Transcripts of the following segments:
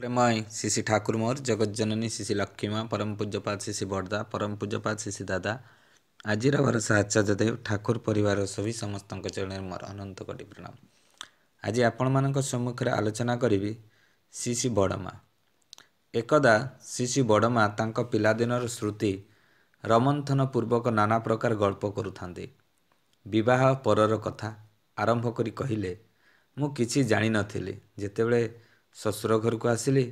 ପ୍ରେମୟ ଶିଶି ଠାକୁର ମୋର ଜଗଜ୍ଜନନୀ ଶିଶି ଲକ୍ଷ୍ମୀମା ପରମ ପୂଜ୍ୟପାତ ଶିଶି ବଡ଼ଦା ପରମ ପୂଜ୍ୟପାତ ଶିଶି ଦାଦା ଆଜିର ଘର ଆଚାର୍ଯ୍ୟ ଦେବ ଠାକୁର ପରିବାର ସବୁ ସମସ୍ତଙ୍କ ଚରଣରେ ମୋର ଅନନ୍ତ କଟି ପ୍ରଣାମ ଆଜି ଆପଣମାନଙ୍କ ସମ୍ମୁଖରେ ଆଲୋଚନା କରିବି ଶିଶି ବଡ଼ମା ଏକଦା ଶିଶି ବଡ଼ମା ତାଙ୍କ ପିଲାଦିନର ଶ୍ରୁତି ରମନ୍ଥନ ପୂର୍ବକ ନାନା ପ୍ରକାର ଗଳ୍ପ କରୁଥାନ୍ତି ବିବାହ ପରର କଥା ଆରମ୍ଭ କରି କହିଲେ ମୁଁ କିଛି ଜାଣିନଥିଲି ଯେତେବେଳେ ଶ୍ୱଶୁର ଘରକୁ ଆସିଲି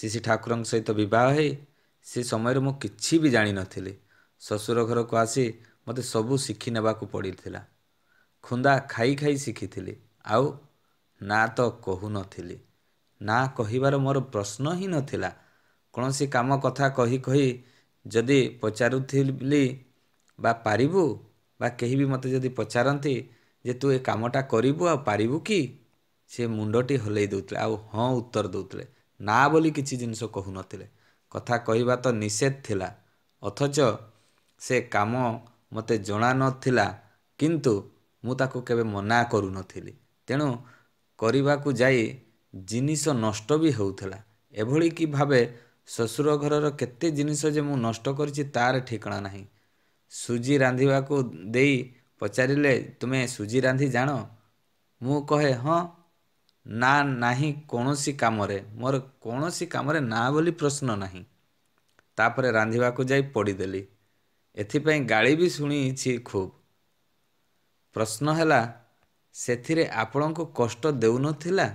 ସେ ସେ ଠାକୁରଙ୍କ ସହିତ ବିବାହ ହୋଇ ସେ ସମୟରେ ମୁଁ କିଛି ବି ଜାଣିନଥିଲି ଶ୍ୱଶୁର ଘରକୁ ଆସି ମୋତେ ସବୁ ଶିଖି ନେବାକୁ ପଡ଼ିଥିଲା ଖୁନ୍ଦା ଖାଇ ଖାଇ ଶିଖିଥିଲି ଆଉ ନା ତ କହୁନଥିଲି ନା କହିବାର ମୋର ପ୍ରଶ୍ନ ହିଁ ନଥିଲା କୌଣସି କାମ କଥା କହି କହି ଯଦି ପଚାରୁଥିଲି ବା ପାରିବୁ ବା କେହି ବି ମୋତେ ଯଦି ପଚାରନ୍ତି ଯେ ତୁ ଏ କାମଟା କରିବୁ ଆଉ ପାରିବୁ କି ସେ ମୁଣ୍ଡଟି ହଲେଇ ଦେଉଥିଲେ ଆଉ ହଁ ଉତ୍ତର ଦେଉଥିଲେ ନା ବୋଲି କିଛି ଜିନିଷ କହୁନଥିଲେ କଥା କହିବା ତ ନିଷେଧ ଥିଲା ଅଥଚ ସେ କାମ ମୋତେ ଜଣାନଥିଲା କିନ୍ତୁ ମୁଁ ତାକୁ କେବେ ମନା କରୁନଥିଲି ତେଣୁ କରିବାକୁ ଯାଇ ଜିନିଷ ନଷ୍ଟ ବି ହେଉଥିଲା ଏଭଳି କି ଭାବେ ଶ୍ୱଶୁର ଘରର କେତେ ଜିନିଷ ଯେ ମୁଁ ନଷ୍ଟ କରିଛି ତା'ର ଠିକଣା ନାହିଁ ସୁଜି ରାନ୍ଧିବାକୁ ଦେଇ ପଚାରିଲେ ତୁମେ ସୁଜି ରାନ୍ଧି ଜାଣ ମୁଁ କହେ ହଁ ନା ନାହିଁ କୌଣସି କାମରେ ମୋର କୌଣସି କାମରେ ନା ବୋଲି ପ୍ରଶ୍ନ ନାହିଁ ତାପରେ ରାନ୍ଧିବାକୁ ଯାଇ ପଡ଼ିଦେଲି ଏଥିପାଇଁ ଗାଳି ବି ଶୁଣିଛି ଖୁବ୍ ପ୍ରଶ୍ନ ହେଲା ସେଥିରେ ଆପଣଙ୍କୁ କଷ୍ଟ ଦେଉନଥିଲା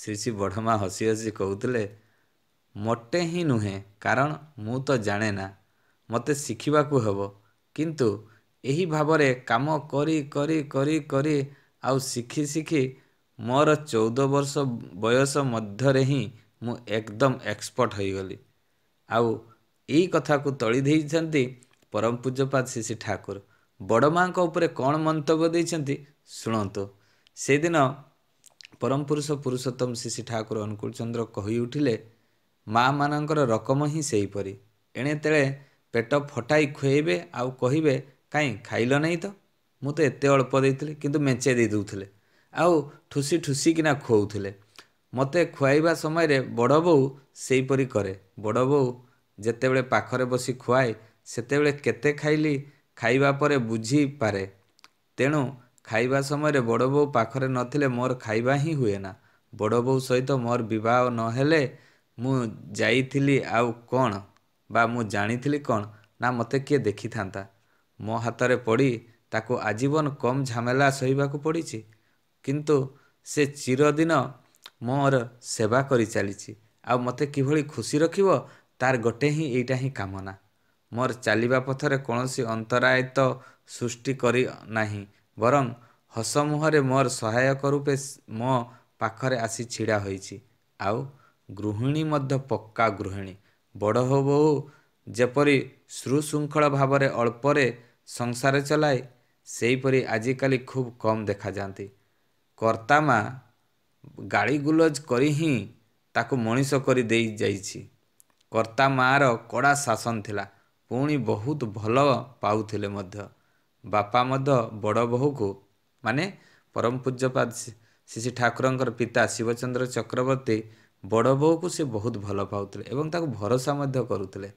ଶ୍ରୀ ଶ୍ରୀ ବଢ଼ମା ହସି ହସି କହୁଥିଲେ ମୋଟେ ହିଁ ନୁହେଁ କାରଣ ମୁଁ ତ ଜାଣେ ନା ମୋତେ ଶିଖିବାକୁ ହେବ କିନ୍ତୁ ଏହି ଭାବରେ କାମ କରି କରି କରି କରି ଆଉ ଶିଖି ଶିଖି ମୋର ଚଉଦ ବର୍ଷ ବୟସ ମଧ୍ୟରେ ହିଁ ମୁଁ ଏକଦମ୍ ଏକ୍ସପର୍ଟ ହୋଇଗଲି ଆଉ ଏଇ କଥାକୁ ତଳି ଦେଇଛନ୍ତି ପରମ ପୂଜ୍ୟପାଦ ଶ୍ରୀ ଶ୍ରୀ ଠାକୁର ବଡ଼ ମାଆଙ୍କ ଉପରେ କ'ଣ ମନ୍ତବ୍ୟ ଦେଇଛନ୍ତି ଶୁଣନ୍ତୁ ସେଦିନ ପରମ ପୁରୁଷ ପୁରୁଷୋତ୍ତମ ଶ୍ରୀ ଶ୍ରୀ ଠାକୁର ଅନୁକୂଳ ଚନ୍ଦ୍ର କହି ଉଠିଲେ ମାଆ ମାନଙ୍କର ରକମ ହିଁ ସେହିପରି ଏଣେ ତେଳେ ପେଟ ଫଟାଇ ଖୁଆଇବେ ଆଉ କହିବେ କାହିଁ ଖାଇଲ ନାହିଁ ତ ମୁଁ ତ ଏତେ ଅଳ୍ପ ଦେଇଥିଲି କିନ୍ତୁ ମେଞ୍ଚେ ଦେଇ ଦେଉଥିଲେ ଆଉ ଠୁସି ଠୁସିକିନା ଖୁଆଉଥିଲେ ମୋତେ ଖୁଆଇବା ସମୟରେ ବଡ଼ ବୋଉ ସେହିପରି କରେ ବଡ଼ ବୋଉ ଯେତେବେଳେ ପାଖରେ ବସି ଖୁଆଏ ସେତେବେଳେ କେତେ ଖାଇଲି ଖାଇବା ପରେ ବୁଝିପାରେ ତେଣୁ ଖାଇବା ସମୟରେ ବଡ଼ ବୋଉ ପାଖରେ ନଥିଲେ ମୋର ଖାଇବା ହିଁ ହୁଏ ନା ବଡ଼ ବୋଉ ସହିତ ମୋର ବିବାହ ନହେଲେ ମୁଁ ଯାଇଥିଲି ଆଉ କ'ଣ ବା ମୁଁ ଜାଣିଥିଲି କ'ଣ ନା ମୋତେ କିଏ ଦେଖିଥାନ୍ତା ମୋ ହାତରେ ପଡ଼ି ତାକୁ ଆଜୀବନ କମ୍ ଝାମେଲା ସହିବାକୁ ପଡ଼ିଛି କିନ୍ତୁ ସେ ଚିରଦିନ ମୋର ସେବା କରି ଚାଲିଛି ଆଉ ମୋତେ କିଭଳି ଖୁସି ରଖିବ ତାର ଗୋଟେ ହିଁ ଏଇଟା ହିଁ କାମନା ମୋର ଚାଲିବା ପଥରେ କୌଣସି ଅନ୍ତରାୟତ ସୃଷ୍ଟି କରି ନାହିଁ ବରଂ ହସ ମୁହଁରେ ମୋର ସହାୟକ ରୂପେ ମୋ ପାଖରେ ଆସି ଛିଡ଼ା ହୋଇଛି ଆଉ ଗୃହିଣୀ ମଧ୍ୟ ପକ୍କା ଗୃହିଣୀ ବଡ଼ ହେଉ ବୋହୁ ଯେପରି ସୁଶୃଙ୍ଖଳ ଭାବରେ ଅଳ୍ପରେ ସଂସାର ଚଲାଏ ସେହିପରି ଆଜିକାଲି ଖୁବ୍ କମ୍ ଦେଖାଯାଆନ୍ତି କର୍ତ୍ତା ମା ଗାଳିଗୁଲଜ କରି ହିଁ ତାକୁ ମଣିଷ କରି ଯାଇଛି କର୍ତ୍ତା ମାଆର କଡ଼ା ଶାସନ ଥିଲା ପୁଣି ବହୁତ ଭଲ ପାଉଥିଲେ ମଧ୍ୟ ବାପା ମଧ୍ୟ ବଡ଼ ବୋହୂକୁ ମାନେ ପରମ ପୂଜ୍ୟପାଦ ଶ୍ରୀ ଠାକୁରଙ୍କର ପିତା ଶିବଚନ୍ଦ୍ର ଚକ୍ରବର୍ତ୍ତୀ ବଡ଼ ବୋହୂକୁ ସେ ବହୁତ ଭଲ ପାଉଥିଲେ ଏବଂ ତାକୁ ଭରସା ମଧ୍ୟ କରୁଥିଲେ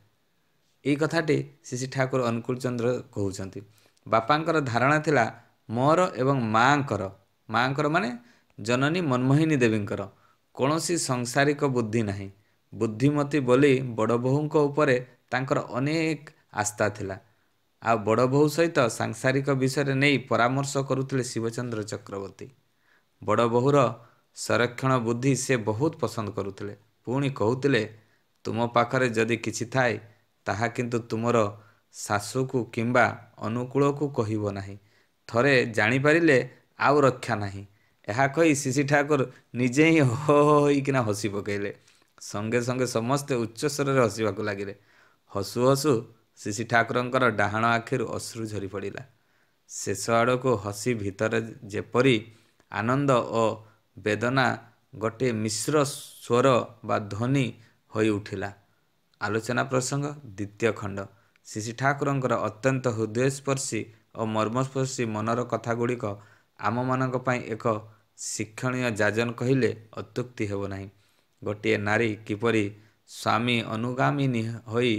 ଏଇ କଥାଟି ଶ୍ରୀ ଶ୍ରୀ ଠାକୁର ଅନୁକୂଳ ଚନ୍ଦ୍ର କହୁଛନ୍ତି ବାପାଙ୍କର ଧାରଣା ଥିଲା ମୋର ଏବଂ ମାଆଙ୍କର ମାଆଙ୍କର ମାନେ ଜନନୀ ମନମୋହିନୀ ଦେବୀଙ୍କର କୌଣସି ସଂସାରିକ ବୁଦ୍ଧି ନାହିଁ ବୁଦ୍ଧିମତୀ ବୋଲି ବଡ଼ ବୋହୂଙ୍କ ଉପରେ ତାଙ୍କର ଅନେକ ଆସ୍ଥା ଥିଲା ଆଉ ବଡ଼ ବୋହୂ ସହିତ ସାଂସାରିକ ବିଷୟରେ ନେଇ ପରାମର୍ଶ କରୁଥିଲେ ଶିବଚନ୍ଦ୍ର ଚକ୍ରବର୍ତ୍ତୀ ବଡ଼ ବୋହୂର ସଂରକ୍ଷଣ ବୁଦ୍ଧି ସେ ବହୁତ ପସନ୍ଦ କରୁଥିଲେ ପୁଣି କହୁଥିଲେ ତୁମ ପାଖରେ ଯଦି କିଛି ଥାଏ ତାହା କିନ୍ତୁ ତୁମର ଶାଶୁକୁ କିମ୍ବା ଅନୁକୂଳକୁ କହିବ ନାହିଁ ଥରେ ଜାଣିପାରିଲେ ଆଉ ରକ୍ଷା ନାହିଁ ଏହା କହି ଶିଶି ଠାକୁର ନିଜେ ହିଁ ହୋ ହୋଇକିନା ହସି ପକାଇଲେ ସଙ୍ଗେ ସଙ୍ଗେ ସମସ୍ତେ ଉଚ୍ଚସ୍ୱରରେ ହସିବାକୁ ଲାଗିଲେ ହସୁ ହସୁ ଶିଶି ଠାକୁରଙ୍କର ଡାହାଣ ଆଖିରୁ ଅଶ୍ରୁ ଝରି ପଡ଼ିଲା ଶେଷ ଆଡ଼କୁ ହସି ଭିତରେ ଯେପରି ଆନନ୍ଦ ଓ ବେଦନା ଗୋଟିଏ ମିଶ୍ର ସ୍ୱର ବା ଧ୍ୱନି ହୋଇ ଉଠିଲା ଆଲୋଚନା ପ୍ରସଙ୍ଗ ଦ୍ୱିତୀୟ ଖଣ୍ଡ ଶିଶି ଠାକୁରଙ୍କର ଅତ୍ୟନ୍ତ ହୃଦୟସ୍ପର୍ଶୀ ଓ ମର୍ମସ୍ପର୍ଶୀ ମନର କଥା ଗୁଡ଼ିକ ଆମମାନଙ୍କ ପାଇଁ ଏକ ଶିକ୍ଷଣୀୟ ଯାଜନ କହିଲେ ଅତ୍ୟୁକ୍ତି ହେବ ନାହିଁ ଗୋଟିଏ ନାରୀ କିପରି ସ୍ୱାମୀ ଅନୁଗାମିନୀ ହୋଇ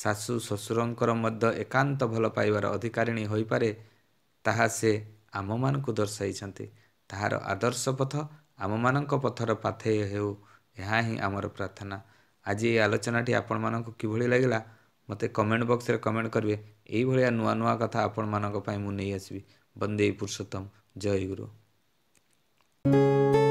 ଶାଶୁ ଶ୍ୱଶୁରଙ୍କର ମଧ୍ୟ ଏକାନ୍ତ ଭଲ ପାଇବାର ଅଧିକାରିଣୀ ହୋଇପାରେ ତାହା ସେ ଆମମାନଙ୍କୁ ଦର୍ଶାଇଛନ୍ତି ତାହାର ଆଦର୍ଶ ପଥ ଆମମାନଙ୍କ ପଥର ପାଥେ ହେଉ ଏହା ହିଁ ଆମର ପ୍ରାର୍ଥନା ଆଜି ଏ ଆଲୋଚନାଟି ଆପଣମାନଙ୍କୁ କିଭଳି ଲାଗିଲା ମୋତେ କମେଣ୍ଟ ବକ୍ସରେ କମେଣ୍ଟ କରିବେ ଏଇଭଳିଆ ନୂଆ ନୂଆ କଥା ଆପଣମାନଙ୍କ ପାଇଁ ମୁଁ ନେଇ ଆସିବି ବନ୍ଦେ ପୁରୁଷୋତ୍ତମ जय गुरु